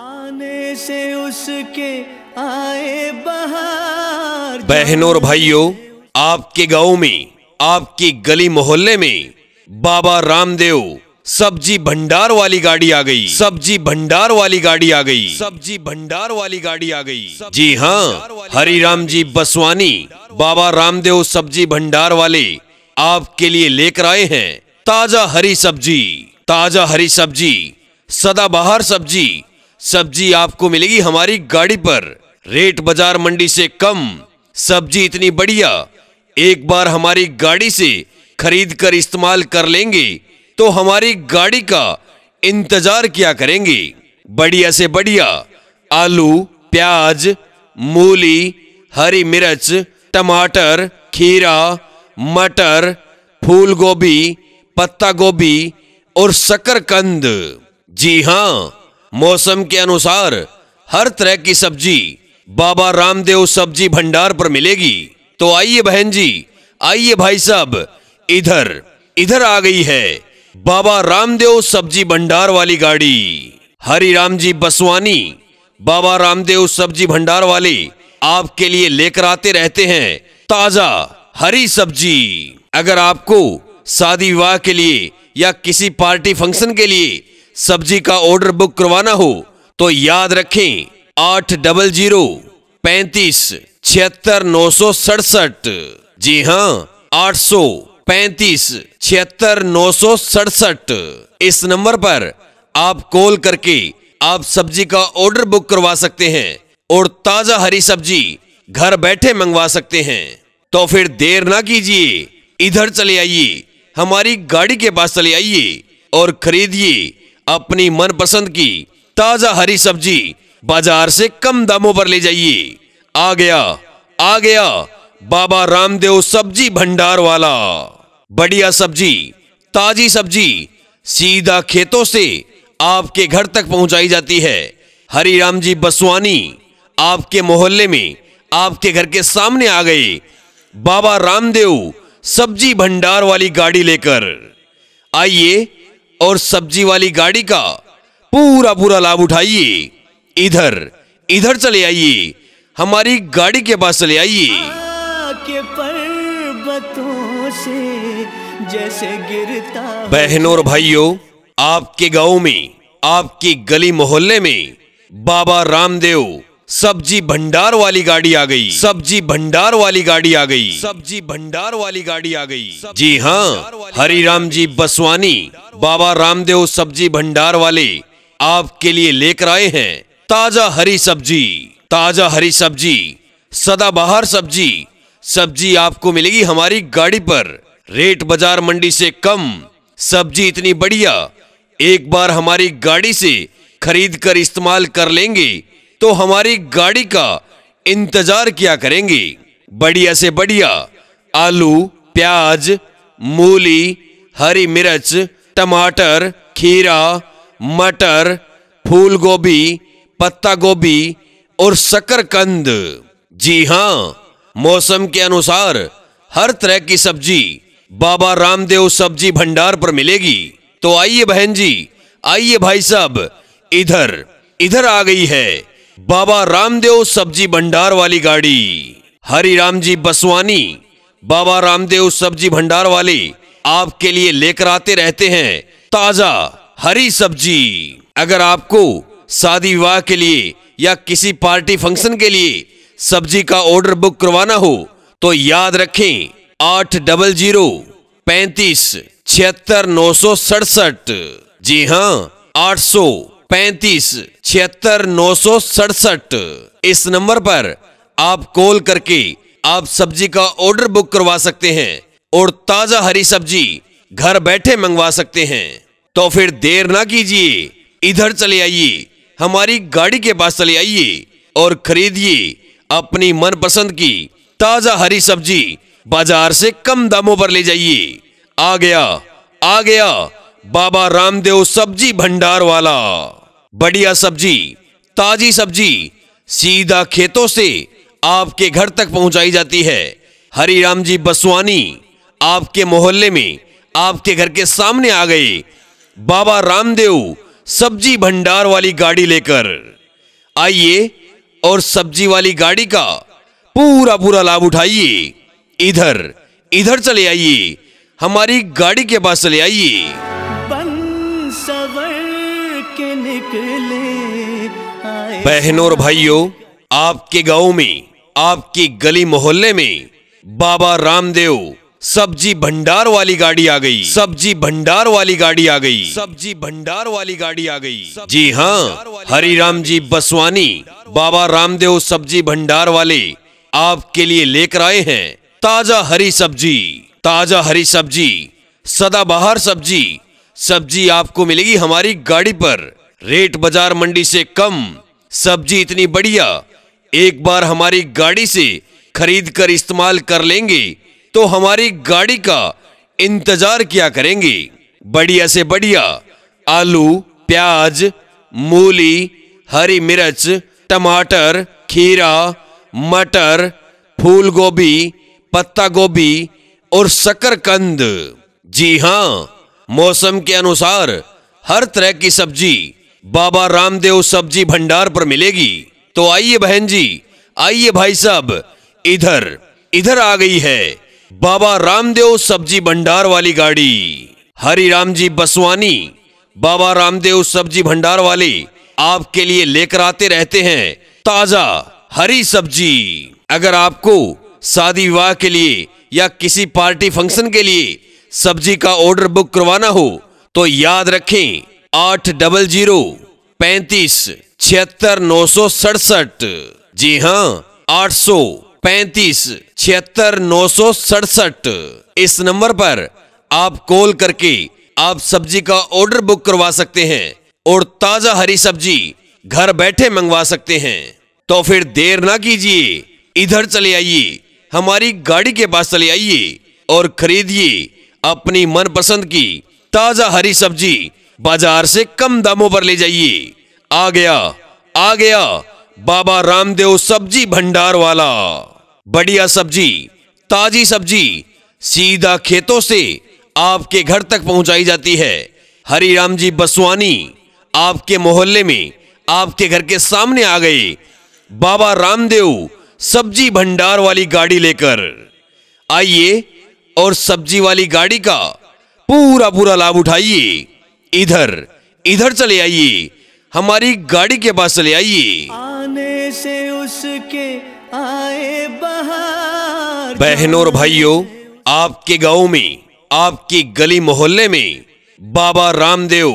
आने से उसके आए बहार बहनों और भाइयों आपके गांव में आपकी गली मोहल्ले में बाबा रामदेव सब्जी भंडार वाली गाड़ी आ गई सब्जी भंडार वाली गाड़ी आ गई सब्जी भंडार वाली गाड़ी आ गई जी हाँ हरी राम जी बसवानी बाबा रामदेव सब्जी भंडार वाले आपके लिए लेकर आए हैं ताजा हरी सब्जी ताजा हरी सब्जी सदाबहार सब्जी सब्जी आपको मिलेगी हमारी गाड़ी पर रेट बाजार मंडी से कम सब्जी इतनी बढ़िया एक बार हमारी गाड़ी से खरीद कर इस्तेमाल कर लेंगे तो हमारी गाड़ी का इंतजार क्या करेंगे बढ़िया से बढ़िया आलू प्याज मूली हरी मिर्च टमाटर खीरा मटर फूल गोभी पत्ता गोभी और शकरकंद जी हाँ मौसम के अनुसार हर तरह की सब्जी बाबा रामदेव सब्जी भंडार पर मिलेगी तो आइए बहन जी आइए भाई साहब इधर इधर आ गई है बाबा रामदेव सब्जी भंडार वाली गाड़ी हरी राम जी बसवानी बाबा रामदेव सब्जी भंडार वाले आपके लिए लेकर आते रहते हैं ताजा हरी सब्जी अगर आपको शादी विवाह के लिए या किसी पार्टी फंक्शन के लिए सब्जी का ऑर्डर बुक करवाना हो तो याद रखें आठ डबल जीरो पैंतीस छिहत्तर नौ सौ सड़सठ जी हाँ आठ सौ पैंतीस छिहत्तर नौ सौ सड़सठ इस नंबर पर आप कॉल करके आप सब्जी का ऑर्डर बुक करवा सकते हैं और ताजा हरी सब्जी घर बैठे मंगवा सकते हैं तो फिर देर ना कीजिए इधर चले आइए हमारी गाड़ी के पास चले आइए और खरीदिए अपनी मनपसंद की ताजा हरी सब्जी बाजार से कम दामों पर ले जाइए आ गया आ गया बाबा रामदेव सब्जी भंडार वाला बढ़िया सब्जी ताजी सब्जी सीधा खेतों से आपके घर तक पहुंचाई जाती है हरी राम जी बसवानी आपके मोहल्ले में आपके घर के सामने आ गए बाबा रामदेव सब्जी भंडार वाली गाड़ी लेकर आइए और सब्जी वाली गाड़ी का पूरा पूरा लाभ उठाइए इधर इधर चले आइए हमारी गाड़ी के पास चले आइए जैसे गिरता बहनों और भाइयों आपके गांव में आपकी गली मोहल्ले में बाबा रामदेव सब्जी भंडार वाली गाड़ी आ गई सब्जी भंडार वाली गाड़ी आ गई सब्जी भंडार वाली गाड़ी आ गई जी हाँ हरी राम जी बसवानी बाबा रामदेव सब्जी भंडार वाले आपके लिए लेकर आए हैं ताजा हरी सब्जी ताजा हरी सब्जी सदाबहार सब्जी सब्जी आपको मिलेगी हमारी गाड़ी पर रेट बाजार मंडी से कम सब्जी इतनी बढ़िया एक बार हमारी गाड़ी से खरीद कर इस्तेमाल कर लेंगे तो हमारी गाड़ी का इंतजार किया करेंगे बढ़िया से बढ़िया आलू प्याज मूली हरी मिर्च टमाटर खीरा मटर फूल गोभी पत्ता गोभी और शकरकंद जी हाँ मौसम के अनुसार हर तरह की सब्जी बाबा रामदेव सब्जी भंडार पर मिलेगी तो आइए बहन जी आइए भाई साहब इधर इधर आ गई है बाबा रामदेव सब्जी भंडार वाली गाड़ी हरी राम जी बसवानी बाबा रामदेव सब्जी भंडार वाले आपके लिए लेकर आते रहते हैं ताजा हरी सब्जी अगर आपको शादी विवाह के लिए या किसी पार्टी फंक्शन के लिए सब्जी का ऑर्डर बुक करवाना हो तो याद रखें आठ डबल जीरो पैंतीस छिहत्तर नौ सौ सड़सठ जी हाँ आठ सौ पैंतीस छिहत्तर नौ सौ सड़सठ इस नंबर पर आप कॉल करके आप सब्जी का ऑर्डर बुक करवा सकते हैं और ताजा हरी सब्जी घर बैठे मंगवा सकते हैं तो फिर देर ना कीजिए इधर चले आइए हमारी गाड़ी के पास चले आइए और खरीदिए अपनी मनपसंद की ताजा हरी सब्जी बाजार से कम दामों पर ले जाइए आ गया आ गया बाबा रामदेव सब्जी भंडार वाला बढ़िया सब्जी ताजी सब्जी सीधा खेतों से आपके घर तक पहुंचाई जाती है हरी राम जी बसवानी आपके मोहल्ले में आपके घर के सामने आ गए बाबा रामदेव सब्जी भंडार वाली गाड़ी लेकर आइए और सब्जी वाली गाड़ी का पूरा पूरा लाभ उठाइए इधर इधर चले आइए हमारी गाड़ी के पास चले आइए के निकले बहनों और भाइयों आपके गांव में आपकी गली मोहल्ले में बाबा रामदेव सब्जी भंडार वाली गाड़ी आ गई सब्जी भंडार वाली गाड़ी आ गई सब्जी भंडार वाली गाड़ी आ गई जी हाँ हरी राम जी बसवानी बाबा रामदेव सब्जी भंडार वाले आपके लिए लेकर आए हैं ताजा हरी सब्जी ताजा हरी सब्जी बाहर सब्जी सब्जी आपको मिलेगी हमारी गाड़ी पर रेट बाजार मंडी से कम सब्जी इतनी बढ़िया एक बार हमारी गाड़ी से खरीद कर इस्तेमाल कर लेंगे तो हमारी गाड़ी का इंतजार क्या करेंगे बढ़िया से बढ़िया आलू प्याज मूली हरी मिर्च टमाटर खीरा मटर फूल गोभी पत्ता गोभी और शकरकंद जी हाँ मौसम के अनुसार हर तरह की सब्जी बाबा रामदेव सब्जी भंडार पर मिलेगी तो आइए बहन जी आइए भाई साहब इधर इधर आ गई है बाबा रामदेव सब्जी भंडार वाली गाड़ी हरी राम जी बसवानी बाबा रामदेव सब्जी भंडार वाले आपके लिए लेकर आते रहते हैं ताजा हरी सब्जी अगर आपको शादी विवाह के लिए या किसी पार्टी फंक्शन के लिए सब्जी का ऑर्डर बुक करवाना हो तो याद रखें आठ डबल जीरो पैंतीस छिहत्तर नौ सौ सड़सठ जी हाँ आठ सौ पैंतीस छिहत्तर नौ सौ सड़सठ इस नंबर पर आप कॉल करके आप सब्जी का ऑर्डर बुक करवा सकते हैं और ताजा हरी सब्जी घर बैठे मंगवा सकते हैं तो फिर देर ना कीजिए इधर चले आइए हमारी गाड़ी के पास चले आइए और खरीदिए अपनी मनपसंद की ताजा हरी सब्जी बाजार से कम दामों पर ले जाइए आ गया आ गया बाबा रामदेव सब्जी भंडार वाला बढ़िया सब्जी ताजी सब्जी सीधा खेतों से आपके घर तक पहुंचाई जाती है हरी राम जी बसवानी आपके मोहल्ले में आपके घर के सामने आ गए बाबा रामदेव सब्जी भंडार वाली गाड़ी लेकर आइए और सब्जी वाली गाड़ी का पूरा पूरा लाभ उठाइए इधर इधर चले आइए हमारी गाड़ी के पास चले आइए आने से उसके आए बहार बहनों और भाइयों आपके गांव में आपकी गली मोहल्ले में बाबा रामदेव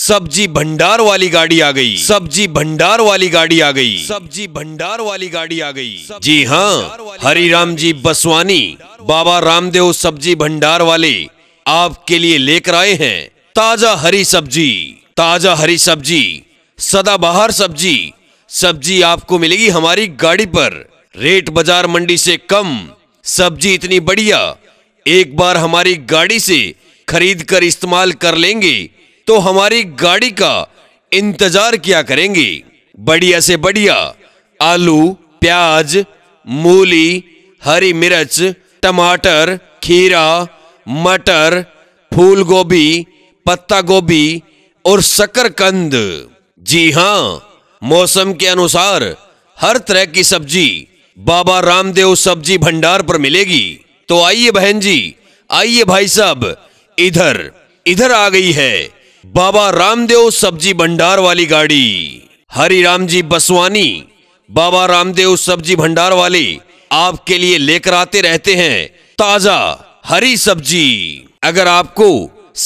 सब्जी भंडार वाली गाड़ी आ गई सब्जी भंडार वाली गाड़ी आ गई सब्जी भंडार वाली गाड़ी आ गई जी हाँ हरी राम जी बसवानी बाबा रामदेव सब्जी भंडार वाले आपके लिए लेकर आए हैं ताजा हरी सब्जी ताजा हरी सब्जी सदाबहार सब्जी सब्जी आपको मिलेगी हमारी गाड़ी पर रेट बाजार मंडी से कम सब्जी इतनी बढ़िया एक बार हमारी गाड़ी से खरीद कर इस्तेमाल कर लेंगे तो हमारी गाड़ी का इंतजार किया करेंगे बढ़िया से बढ़िया आलू प्याज मूली हरी मिर्च टमाटर खीरा मटर फूल गोभी पत्ता गोभी और शकरकंद जी हाँ मौसम के अनुसार हर तरह की सब्जी बाबा रामदेव सब्जी भंडार पर मिलेगी तो आइए बहन जी आइए भाई साहब इधर इधर आ गई है बाबा रामदेव सब्जी भंडार वाली गाड़ी हरी राम जी बसवानी बाबा रामदेव सब्जी भंडार वाले आपके लिए लेकर आते रहते हैं ताजा हरी सब्जी अगर आपको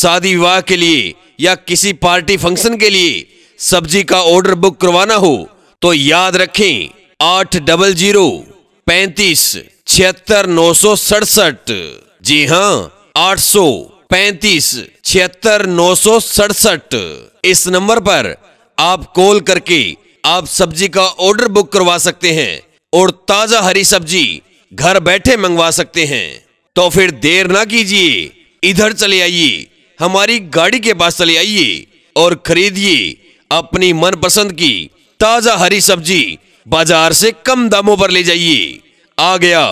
शादी विवाह के लिए या किसी पार्टी फंक्शन के लिए सब्जी का ऑर्डर बुक करवाना हो तो याद रखें आठ डबल जीरो पैंतीस छिहत्तर नौ सौ सड़सठ जी हाँ आठ सौ पैंतीस छिहत्तर नौ सौ सड़सठ इस नंबर पर आप कॉल करके आप सब्जी का ऑर्डर बुक करवा सकते हैं और ताजा हरी सब्जी घर बैठे मंगवा सकते हैं तो फिर देर ना कीजिए इधर चले आइए हमारी गाड़ी के पास चले आइए और खरीदिए अपनी मनपसंद की ताजा हरी सब्जी बाजार से कम दामों पर ले जाइए आ गया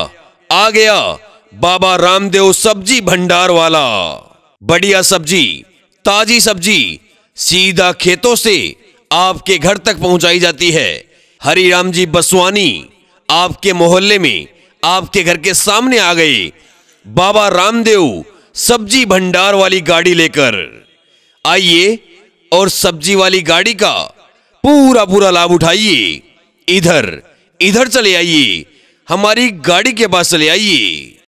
आ गया बाबा रामदेव सब्जी भंडार वाला बढ़िया सब्जी ताजी सब्जी सीधा खेतों से आपके घर तक पहुंचाई जाती है हरी राम जी बसवानी आपके मोहल्ले में आपके घर के सामने आ गए बाबा रामदेव सब्जी भंडार वाली गाड़ी लेकर आइए और सब्जी वाली गाड़ी का पूरा पूरा लाभ उठाइए इधर इधर चले आइए हमारी गाड़ी के पास चले आइए